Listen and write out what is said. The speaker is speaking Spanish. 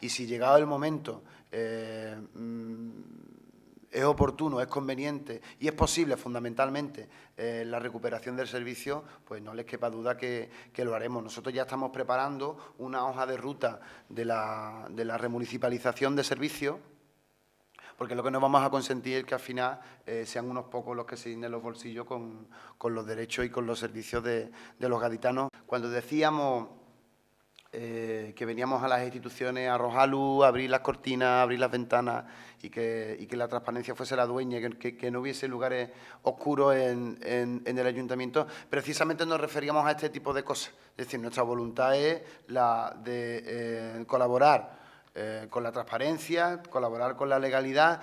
y si llegado el momento eh, mm, es oportuno, es conveniente y es posible fundamentalmente eh, la recuperación del servicio, pues no les quepa duda que, que, lo haremos. Nosotros ya estamos preparando una hoja de ruta de la, remunicipalización de servicios porque lo que no vamos a consentir es que al final eh, sean unos pocos los que se llenen los bolsillos con, los derechos y con los servicios de, de los gaditanos. Cuando decíamos eh, que veníamos a las instituciones a arrojar luz, abrir las cortinas, abrir las ventanas y que, y que la transparencia fuese la dueña, que, que, no hubiese lugares oscuros en, en, el ayuntamiento. Precisamente nos referíamos a este tipo de cosas. Es decir, nuestra voluntad es la de eh, colaborar eh, con la transparencia, colaborar con la legalidad